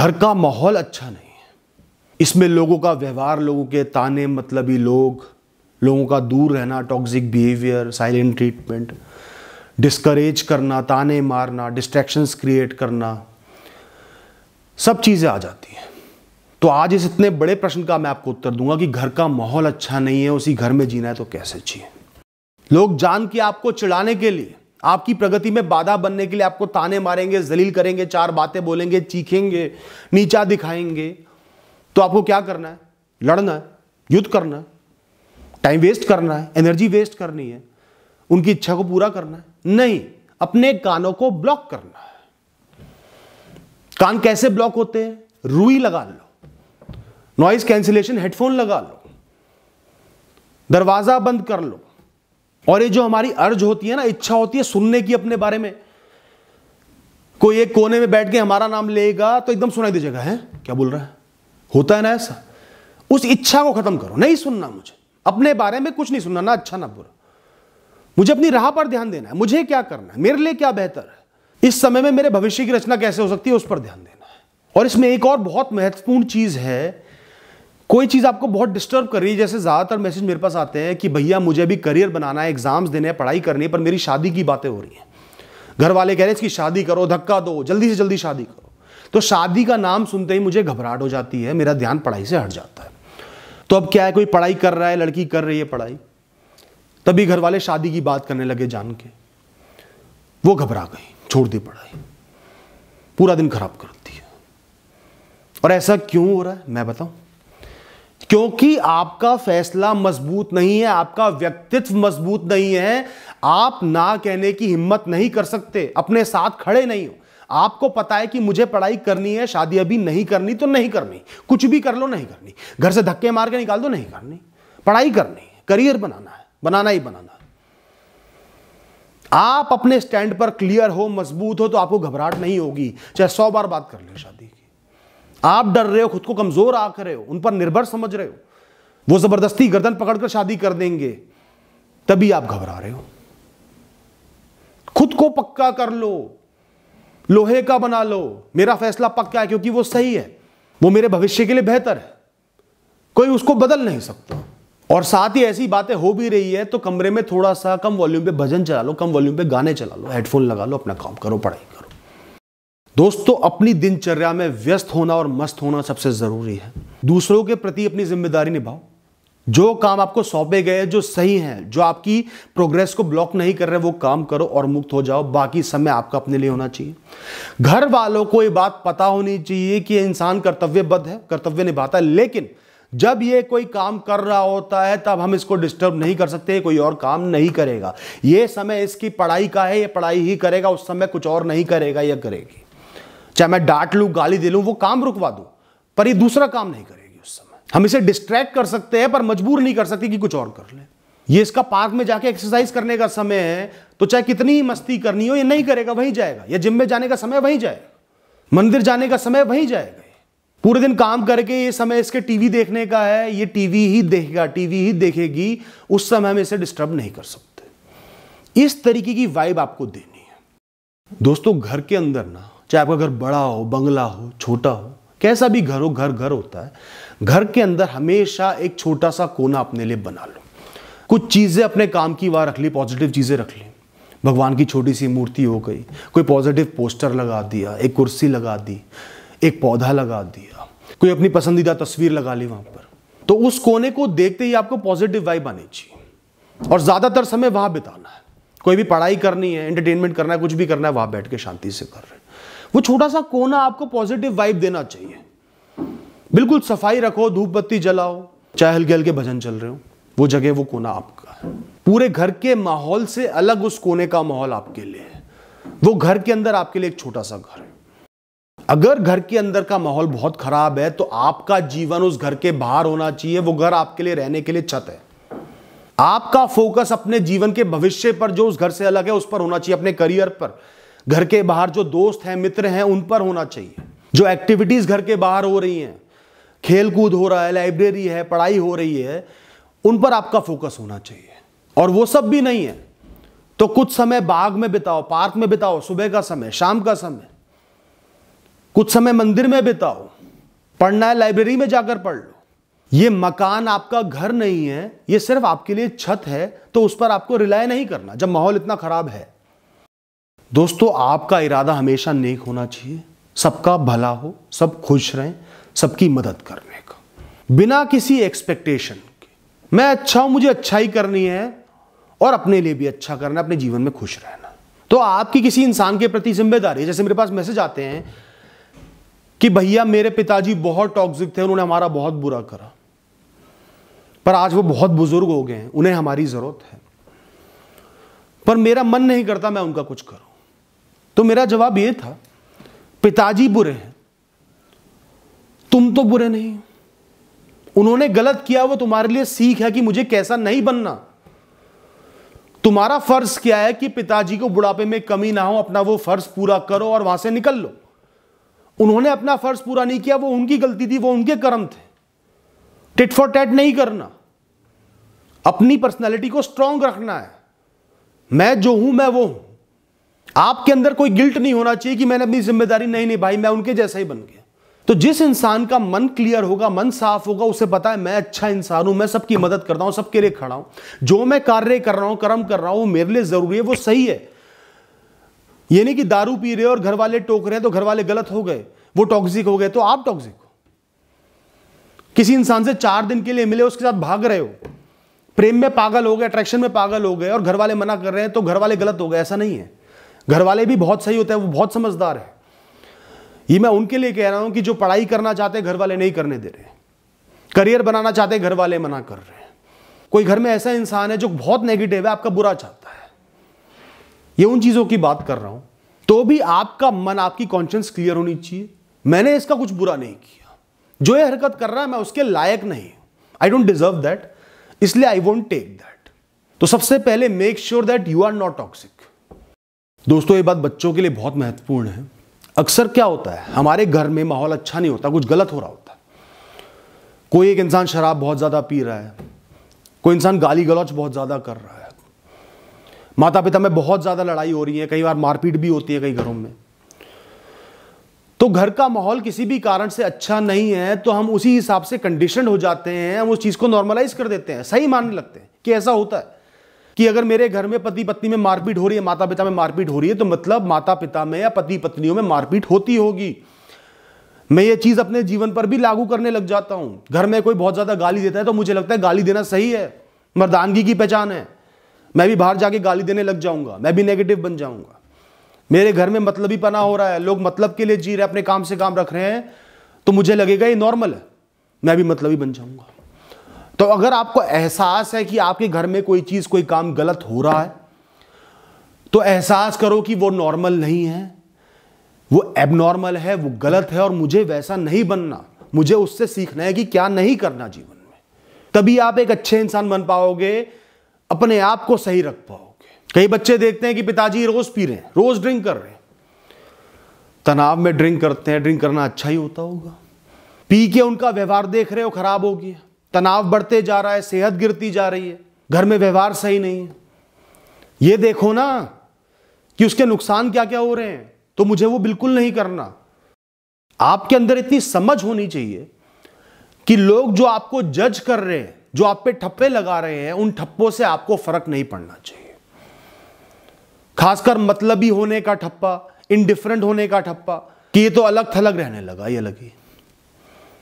घर का माहौल अच्छा नहीं है इसमें लोगों का व्यवहार लोगों के ताने मतलबी लोग लोगों का दूर रहना toxic behaviour silent treatment discourage करना ताने मारना डिस्ट्रैक्शंस क्रिएट करना सब चीज़ें आ जाती हैं तो आज इस इतने बड़े प्रश्न का मैं आपको उत्तर दूंगा कि घर का माहौल अच्छा नहीं है उसी घर में जीना है तो कैसे जिए लोग जान के आपको चिढ़ाने के लिए आपकी प्रगति में बाधा बनने के लिए आपको ताने मारेंगे जलील करेंगे चार बातें बोलेंगे चीखेंगे नीचा दिखाएंगे तो आपको क्या करना है लड़ना है युद्ध करना है टाइम वेस्ट करना है एनर्जी वेस्ट करनी है उनकी इच्छा को पूरा करना है नहीं अपने कानों को ब्लॉक करना है कान कैसे ब्लॉक होते हैं रूई लगा लो नॉइज कैंसिलेशन हेडफोन लगा लो दरवाजा बंद कर लो और ये जो हमारी अर्ज होती है ना इच्छा होती है सुनने की अपने बारे में कोई एक कोने में बैठ के हमारा नाम लेगा तो एकदम सुनाई दीजिएगा है क्या बोल रहा है होता है ना ऐसा उस इच्छा को खत्म करो नहीं सुनना मुझे अपने बारे में कुछ नहीं सुनना ना अच्छा ना बुरा मुझे अपनी राह पर ध्यान देना है मुझे क्या करना है मेरे लिए क्या बेहतर है इस समय में मेरे भविष्य की रचना कैसे हो सकती है उस पर ध्यान देना है और इसमें एक और बहुत महत्वपूर्ण चीज है कोई चीज़ आपको बहुत डिस्टर्ब कर रही है जैसे ज़्यादातर मैसेज मेरे पास आते हैं कि भैया मुझे भी करियर बनाना है एग्जाम्स देने हैं पढ़ाई करनी है पर मेरी शादी की बातें हो रही हैं घर वाले कह रहे हैं इसकी शादी करो धक्का दो जल्दी से जल्दी शादी करो तो शादी का नाम सुनते ही मुझे घबराहट हो जाती है मेरा ध्यान पढ़ाई से हट जाता है तो अब क्या है कोई पढ़ाई कर रहा है लड़की कर रही है पढ़ाई तभी घर वाले शादी की बात करने लगे जान के वो घबरा गई छोड़ दी पढ़ाई पूरा दिन खराब कर दी और ऐसा क्यों हो रहा है मैं बताऊं क्योंकि आपका फैसला मजबूत नहीं है आपका व्यक्तित्व मजबूत नहीं है आप ना कहने की हिम्मत नहीं कर सकते अपने साथ खड़े नहीं हो आपको पता है कि मुझे पढ़ाई करनी है शादी अभी नहीं करनी तो नहीं करनी कुछ भी कर लो नहीं करनी घर से धक्के मार के निकाल दो नहीं करनी पढ़ाई करनी करियर बनाना है बनाना ही बनाना है आप अपने स्टैंड पर क्लियर हो मजबूत हो तो आपको घबराहट नहीं होगी चाहे सौ बार बात कर ले शादी आप डर रहे हो खुद को कमजोर आ कर रहे हो उन पर निर्भर समझ रहे हो वो जबरदस्ती गर्दन पकड़कर शादी कर देंगे तभी आप घबरा रहे हो खुद को पक्का कर लो लोहे का बना लो मेरा फैसला पक्का है क्योंकि वो सही है वो मेरे भविष्य के लिए बेहतर है कोई उसको बदल नहीं सकता और साथ ही ऐसी बातें हो भी रही है तो कमरे में थोड़ा सा कम वॉल्यूम पे भजन चला लो कम वॉल्यूम पे गाने चला लो हेडफोन लगा लो अपना काम करो पढ़ाई करो दोस्तों अपनी दिनचर्या में व्यस्त होना और मस्त होना सबसे ज़रूरी है दूसरों के प्रति अपनी जिम्मेदारी निभाओ जो काम आपको सौंपे गए जो सही हैं जो आपकी प्रोग्रेस को ब्लॉक नहीं कर रहे वो काम करो और मुक्त हो जाओ बाकी समय आपका अपने लिए होना चाहिए घर वालों को ये बात पता होनी चाहिए कि इंसान कर्तव्यबद्ध है कर्तव्य निभाता है लेकिन जब ये कोई काम कर रहा होता है तब हम इसको डिस्टर्ब नहीं कर सकते कोई और काम नहीं करेगा ये समय इसकी पढ़ाई का है ये पढ़ाई ही करेगा उस समय कुछ और नहीं करेगा या करेगी चाहे मैं डांट लू गाली दे लू वो काम रुकवा दू पर ये दूसरा काम नहीं करेगी उस समय हम इसे डिस्ट्रैक्ट कर सकते हैं पर मजबूर नहीं कर सकते कि कुछ और कर ले ये इसका पार्क में जाके एक्सरसाइज करने का समय है तो चाहे कितनी ही मस्ती करनी हो ये नहीं करेगा वहीं जाएगा या जिम में जाने का समय वहीं जाएगा मंदिर जाने का समय वहीं जाएगा पूरे दिन काम करके ये समय इसके टीवी देखने का है ये टीवी ही देखेगा टीवी ही देखेगी उस समय हम इसे डिस्टर्ब नहीं कर सकते इस तरीके की वाइब आपको देनी है दोस्तों घर के अंदर ना चाहे आपका घर बड़ा हो बंगला हो छोटा हो कैसा भी घर हो घर घर होता है घर के अंदर हमेशा एक छोटा सा कोना अपने लिए बना लो कुछ चीज़ें अपने काम की वहाँ रख ली पॉजिटिव चीज़ें रख ली भगवान की छोटी सी मूर्ति हो गई कोई पॉजिटिव पोस्टर लगा दिया एक कुर्सी लगा दी एक पौधा लगा दिया कोई अपनी पसंदीदा तस्वीर लगा ली वहाँ पर तो उस कोने को देखते ही आपको पॉजिटिव वाइब आनी चाहिए और ज़्यादातर समय वहाँ बिताना है कोई भी पढ़ाई करनी है एंटरटेनमेंट करना है कुछ भी करना है वहाँ बैठ के शांति से कर रहे हैं वो छोटा सा कोना आपको पॉजिटिव वाइब देना चाहिए बिल्कुल सफाई रखो धूप बत्ती जलाओ चाहे हल्के हल्के भजन चल रहे हो वो जगह वो कोना आपका है पूरे घर के माहौल से अलग उस कोने का माहौल आपके लिए है वो घर के अंदर आपके लिए एक छोटा सा घर है अगर घर के अंदर का माहौल बहुत खराब है तो आपका जीवन उस घर के बाहर होना चाहिए वो घर आपके लिए रहने के लिए छत है आपका फोकस अपने जीवन के भविष्य पर जो उस घर से अलग है उस पर होना चाहिए अपने करियर पर घर के बाहर जो दोस्त हैं मित्र हैं उन पर होना चाहिए जो एक्टिविटीज़ घर के बाहर हो रही हैं खेल कूद हो रहा है लाइब्रेरी है पढ़ाई हो रही है उन पर आपका फोकस होना चाहिए और वो सब भी नहीं है तो कुछ समय बाग में बिताओ पार्क में बिताओ सुबह का समय शाम का समय कुछ समय मंदिर में बिताओ पढ़ना है लाइब्रेरी में जाकर पढ़ लो ये मकान आपका घर नहीं है ये सिर्फ आपके लिए छत है तो उस पर आपको रिलाय नहीं करना जब माहौल इतना खराब है दोस्तों आपका इरादा हमेशा नेक होना चाहिए सबका भला हो सब खुश रहें सबकी मदद करने का बिना किसी एक्सपेक्टेशन के मैं अच्छा हूं मुझे अच्छा ही करनी है और अपने लिए भी अच्छा करना अपने जीवन में खुश रहना तो आपकी किसी इंसान के प्रति जिम्मेदारी जैसे मेरे पास मैसेज आते हैं कि भैया मेरे पिताजी बहुत टॉक्सिक थे उन्होंने हमारा बहुत बुरा करा पर आज वो बहुत बुजुर्ग हो गए हैं उन्हें हमारी जरूरत है पर मेरा मन नहीं करता मैं उनका कुछ करूं तो मेरा जवाब यह था पिताजी बुरे हैं तुम तो बुरे नहीं उन्होंने गलत किया वो तुम्हारे लिए सीख है कि मुझे कैसा नहीं बनना तुम्हारा फर्ज क्या है कि पिताजी को बुढ़ापे में कमी ना हो अपना वो फर्ज पूरा करो और वहां से निकल लो उन्होंने अपना फर्ज पूरा नहीं किया वो उनकी गलती थी वो उनके कर्म थे टिट फॉर टैट नहीं करना अपनी पर्सनैलिटी को स्ट्रांग रखना है मैं जो हूं मैं वो हूं आपके अंदर कोई गिल्ट नहीं होना चाहिए कि मैंने अपनी जिम्मेदारी नहीं निभाई मैं उनके जैसा ही बन गया तो जिस इंसान का मन क्लियर होगा मन साफ होगा उसे पता है मैं अच्छा इंसान हूं मैं सबकी मदद करता हूं सबके लिए खड़ा हूं जो मैं कार्य कर रहा हूं कर्म कर रहा हूं वो मेरे लिए जरूरी है वो सही है ये नहीं कि दारू पी रहे और घर वाले टोक रहे हैं तो घर वाले गलत हो गए वो टॉक्सिक हो गए तो आप टॉक्सिक हो किसी इंसान से चार दिन के लिए मिले उसके साथ भाग रहे हो प्रेम में पागल हो गए अट्रैक्शन में पागल हो गए और घर वाले मना कर रहे हैं तो घर वाले गलत हो गए ऐसा नहीं है घर वाले भी बहुत सही होते हैं वो बहुत समझदार है ये मैं उनके लिए कह रहा हूं कि जो पढ़ाई करना चाहते हैं घर वाले नहीं करने दे रहे करियर बनाना चाहते हैं घर वाले मना कर रहे हैं कोई घर में ऐसा इंसान है जो बहुत नेगेटिव है आपका बुरा चाहता है ये उन चीज़ों की बात कर रहा हूं तो भी आपका मन आपकी कॉन्शियस क्लियर होनी चाहिए मैंने इसका कुछ बुरा नहीं किया जो ये हरकत कर रहा है मैं उसके लायक नहीं आई डोंट डिजर्व दैट इसलिए आई वोंट टेक दैट तो सबसे पहले make sure that you are not toxic दोस्तों ये बात बच्चों के लिए बहुत महत्वपूर्ण है अक्सर क्या होता है हमारे घर में माहौल अच्छा नहीं होता कुछ गलत हो रहा होता है कोई एक इंसान शराब बहुत ज़्यादा पी रहा है कोई इंसान गाली गलौच बहुत ज़्यादा कर रहा है माता पिता में बहुत ज़्यादा लड़ाई हो रही है कई बार मारपीट भी होती है कई घरों में तो घर का माहौल किसी भी कारण से अच्छा नहीं है तो हम उसी हिसाब से कंडीशन हो जाते हैं हम उस चीज़ को नॉर्मलाइज कर देते हैं सही मानने लगते हैं कि ऐसा होता है कि अगर मेरे घर में पति पत्नी में मारपीट हो रही है माता पिता में मारपीट हो रही है तो मतलब माता पिता में या पति पत्नियों में मारपीट होती होगी मैं ये चीज़ अपने जीवन पर भी लागू करने लग जाता हूं घर में कोई बहुत ज़्यादा गाली देता है तो मुझे लगता है गाली देना सही है मर्दानगी की पहचान है मैं भी बाहर जाके गाली देने लग जाऊंगा मैं भी नेगेटिव बन जाऊंगा मेरे घर में मतलब ही पना हो रहा है लोग मतलब के लिए जी रहे अपने काम से काम रख रहे हैं तो मुझे लगेगा ये नॉर्मल है मैं भी मतलब ही बन जाऊंगा तो अगर आपको एहसास है कि आपके घर में कोई चीज़ कोई काम गलत हो रहा है तो एहसास करो कि वो नॉर्मल नहीं है वो एबनॉर्मल है वो गलत है और मुझे वैसा नहीं बनना मुझे उससे सीखना है कि क्या नहीं करना जीवन में तभी आप एक अच्छे इंसान बन पाओगे अपने आप को सही रख पाओगे कई बच्चे देखते हैं कि पिताजी रोज पी रहे हैं रोज ड्रिंक कर रहे हैं तनाव में ड्रिंक करते हैं ड्रिंक करना अच्छा ही होता होगा पी के उनका व्यवहार देख रहे हो खराब हो गया तनाव बढ़ते जा रहा है सेहत गिरती जा रही है घर में व्यवहार सही नहीं है ये देखो ना कि उसके नुकसान क्या क्या हो रहे हैं तो मुझे वो बिल्कुल नहीं करना आपके अंदर इतनी समझ होनी चाहिए कि लोग जो आपको जज कर रहे हैं जो आप पे ठप्पे लगा रहे हैं उन ठप्पों से आपको फर्क नहीं पड़ना चाहिए खासकर मतलबी होने का ठप्पा इनडिफरेंट होने का ठप्पा कि ये तो अलग थलग रहने लगा ये लगी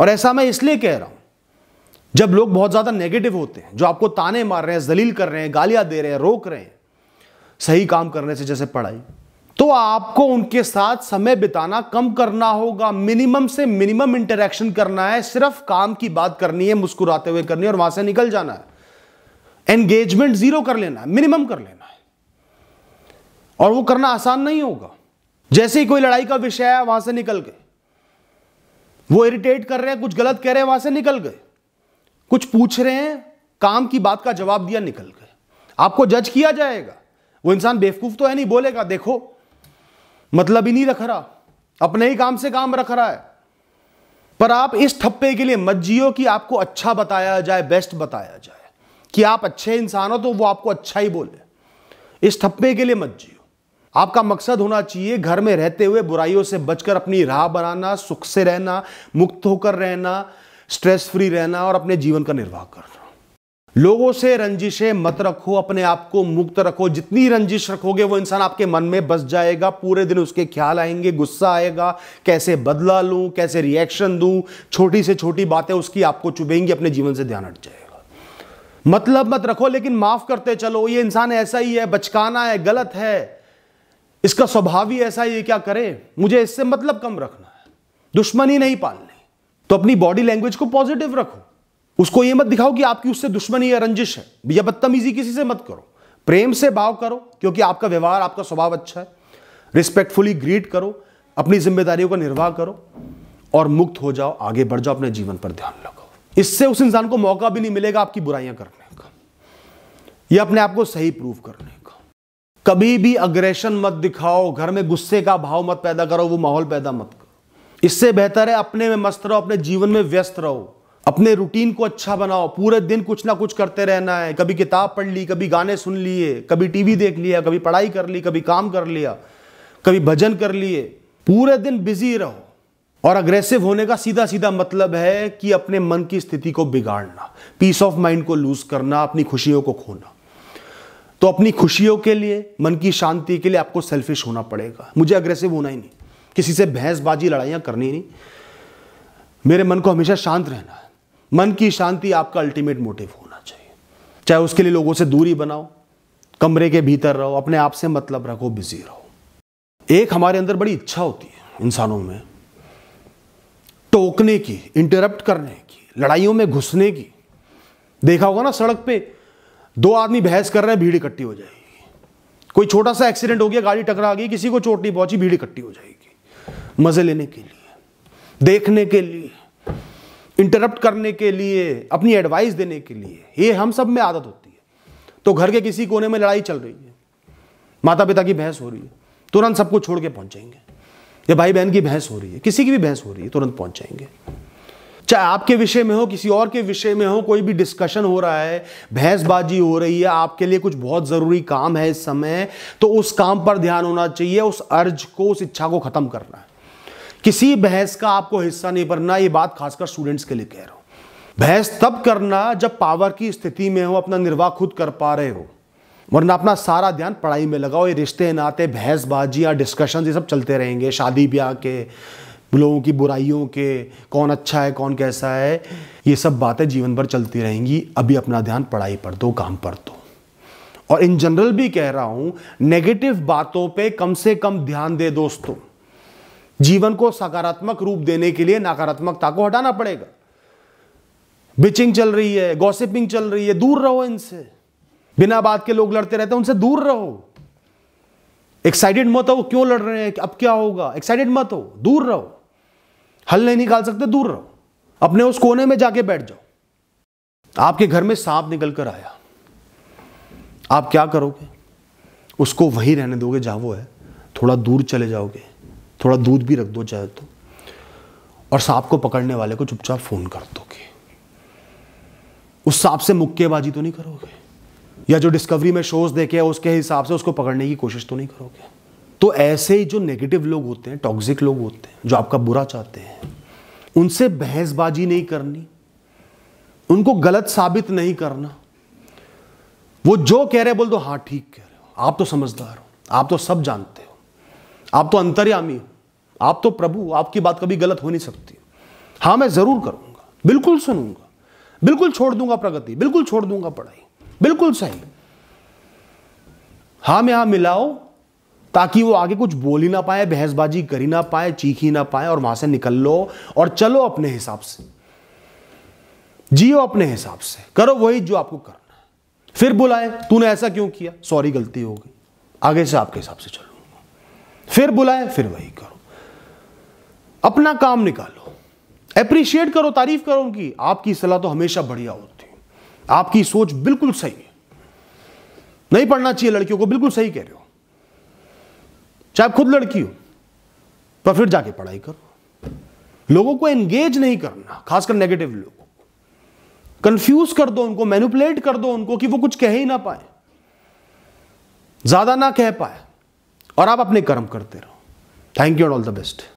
और ऐसा मैं इसलिए कह रहा हूं जब लोग बहुत ज्यादा नेगेटिव होते हैं जो आपको ताने मार रहे हैं जलील कर रहे हैं गालियां दे रहे हैं रोक रहे हैं सही काम करने से जैसे पढ़ाई तो आपको उनके साथ समय बिताना कम करना होगा मिनिमम से मिनिमम इंटरेक्शन करना है सिर्फ काम की बात करनी है मुस्कुराते हुए करनी है और वहां से निकल जाना है एंगेजमेंट जीरो कर लेना है मिनिमम कर लेना है और वो करना आसान नहीं होगा जैसे ही कोई लड़ाई का विषय है वहां से निकल गए वो इरिटेट कर रहे हैं कुछ गलत कह रहे हैं वहां से निकल गए कुछ पूछ रहे हैं काम की बात का जवाब दिया निकल गए आपको जज किया जाएगा वो इंसान बेवकूफ तो है नहीं बोलेगा देखो मतलब ही नहीं रख रहा अपने ही काम से काम रख रहा है पर आप इस ठप्पे के लिए मत जियो कि आपको अच्छा बताया जाए बेस्ट बताया जाए कि आप अच्छे इंसान हो तो वो आपको अच्छा ही बोले इस ठप्पे के लिए मत जियो आपका मकसद होना चाहिए घर में रहते हुए बुराइयों से बचकर अपनी राह बनाना सुख से रहना मुक्त होकर रहना स्ट्रेस फ्री रहना और अपने जीवन का निर्वाह करना लोगों से रंजिशें मत रखो अपने आप को मुक्त रखो जितनी रंजिश रखोगे वो इंसान आपके मन में बस जाएगा पूरे दिन उसके ख्याल आएंगे गुस्सा आएगा कैसे बदला लूं कैसे रिएक्शन दूं छोटी से छोटी बातें उसकी आपको चुभेंगी अपने जीवन से ध्यान हट जाएगा मतलब मत रखो लेकिन माफ करते चलो ये इंसान ऐसा ही है बचकाना है गलत है इसका स्वभाव ही ऐसा ही क्या करें मुझे इससे मतलब कम रखना है दुश्मनी नहीं पालनी तो अपनी बॉडी लैंग्वेज को पॉजिटिव रखो उसको यह मत दिखाओ कि आपकी उससे दुश्मनी या रंजिश है या बदतमीजी किसी से मत करो प्रेम से भाव करो क्योंकि आपका व्यवहार आपका स्वभाव अच्छा है रिस्पेक्टफुली ग्रीट करो अपनी जिम्मेदारियों का निर्वाह करो और मुक्त हो जाओ आगे बढ़ जाओ अपने जीवन पर ध्यान लगाओ इससे उस इंसान को मौका भी नहीं मिलेगा आपकी बुराइयां करने का या अपने आप को सही प्रूव करने का कभी भी अग्रेशन मत दिखाओ घर में गुस्से का भाव मत पैदा करो वो माहौल पैदा मत इससे बेहतर है अपने में मस्त रहो अपने जीवन में व्यस्त रहो अपने रूटीन को अच्छा बनाओ पूरे दिन कुछ ना कुछ करते रहना है कभी किताब पढ़ ली कभी गाने सुन लिए कभी टीवी देख लिया कभी पढ़ाई कर ली कभी काम कर लिया कभी भजन कर लिए पूरे दिन बिजी रहो और अग्रेसिव होने का सीधा सीधा मतलब है कि अपने मन की स्थिति को बिगाड़ना पीस ऑफ माइंड को लूज करना अपनी खुशियों को खोना तो अपनी खुशियों के लिए मन की शांति के लिए आपको सेल्फिश होना पड़ेगा मुझे अग्रेसिव होना ही नहीं किसी से बहसबाजी लड़ाइयां करनी नहीं मेरे मन को हमेशा शांत रहना है मन की शांति आपका अल्टीमेट मोटिव होना चाहिए चाहे उसके लिए लोगों से दूरी बनाओ कमरे के भीतर रहो अपने आप से मतलब रखो बिजी रहो एक हमारे अंदर बड़ी इच्छा होती है इंसानों में टोकने की इंटरप्ट करने की लड़ाइयों में घुसने की देखा होगा ना सड़क पे दो आदमी बहस कर रहे हैं भीड़ इकट्ठी हो जाएगी कोई छोटा सा एक्सीडेंट हो गया गाड़ी टकरा गई किसी को चोट नहीं पहुंची भीड़ इकट्ठी हो जाएगी मज़े लेने के लिए देखने के लिए इंटरप्ट करने के लिए अपनी एडवाइस देने के लिए ये हम सब में आदत होती है तो घर के किसी कोने में लड़ाई चल रही है माता पिता की बहस हो रही है तुरंत सबको छोड़ के पहुंच जाएंगे या भाई बहन की बहस हो रही है किसी की भी बहस हो रही है तुरंत पहुंच जाएंगे चाहे आपके विषय में हो किसी और के विषय में हो कोई भी डिस्कशन हो रहा है बहसबाजी हो रही है आपके लिए कुछ बहुत ज़रूरी काम है इस समय तो उस काम पर ध्यान होना चाहिए उस अर्ज को उस इच्छा को ख़त्म करना है किसी बहस का आपको हिस्सा नहीं बनना ये बात खासकर स्टूडेंट्स के लिए कह रहा हूँ बहस तब करना जब पावर की स्थिति में हो अपना निर्वाह खुद कर पा रहे हो वरना अपना सारा ध्यान पढ़ाई में लगाओ ये रिश्ते नाते या डिस्कशन ये सब चलते रहेंगे शादी ब्याह के लोगों की बुराइयों के कौन अच्छा है कौन कैसा है ये सब बातें जीवन भर चलती रहेंगी अभी अपना ध्यान पढ़ाई पर दो काम पर दो और इन जनरल भी कह रहा हूँ नेगेटिव बातों पे कम से कम ध्यान दे दोस्तों जीवन को सकारात्मक रूप देने के लिए नकारात्मकता को हटाना पड़ेगा बिचिंग चल रही है गॉसिपिंग चल रही है दूर रहो इनसे बिना बात के लोग लड़ते रहते हैं उनसे दूर रहो एक्साइटेड मत हो क्यों लड़ रहे हैं अब क्या होगा एक्साइटेड मत हो दूर रहो हल नहीं निकाल सकते दूर रहो अपने उस कोने में जाके बैठ जाओ आपके घर में सांप निकल कर आया आप क्या करोगे उसको वहीं रहने दोगे जहां वो है थोड़ा दूर चले जाओगे थोड़ा दूध भी रख दो चाहे तो और सांप को पकड़ने वाले को चुपचाप फ़ोन कर दोगे उस सांप से मुक्केबाजी तो नहीं करोगे या जो डिस्कवरी में शोज देखे उसके हिसाब से उसको पकड़ने की कोशिश तो नहीं करोगे तो ऐसे ही जो नेगेटिव लोग होते हैं टॉक्सिक लोग होते हैं जो आपका बुरा चाहते हैं उनसे बहसबाजी नहीं करनी उनको गलत साबित नहीं करना वो जो कह रहे बोल दो हाँ ठीक कह रहे हो आप तो समझदार हो आप तो सब जानते हो आप तो अंतर्यामी हो आप तो प्रभु आपकी बात कभी गलत हो नहीं सकती हाँ मैं ज़रूर करूंगा बिल्कुल सुनूंगा बिल्कुल छोड़ दूंगा प्रगति बिल्कुल छोड़ दूंगा पढ़ाई बिल्कुल सही हाँ मैं हाँ मिलाओ ताकि वो आगे कुछ बोल ही ना पाए बहसबाजी कर ही ना पाए चीख ही ना पाए और वहां से निकल लो और चलो अपने हिसाब से जियो अपने हिसाब से करो वही जो आपको करना है फिर बुलाए तूने ऐसा क्यों किया सॉरी गलती हो गई आगे से आपके हिसाब से चलूंगा फिर बुलाए फिर वही करो अपना काम निकालो अप्रिशिएट करो तारीफ करो उनकी आपकी सलाह तो हमेशा बढ़िया होती है आपकी सोच बिल्कुल सही है नहीं पढ़ना चाहिए लड़कियों को बिल्कुल सही कह रहे हो चाहे खुद लड़की हो पर फिर जाके पढ़ाई करो लोगों को एंगेज नहीं करना खासकर नेगेटिव लोगों को कंफ्यूज कर दो उनको मैनुपलेट कर दो उनको कि वो कुछ कह ही ना पाए ज्यादा ना कह पाए और आप अपने कर्म करते रहो thank you and all the best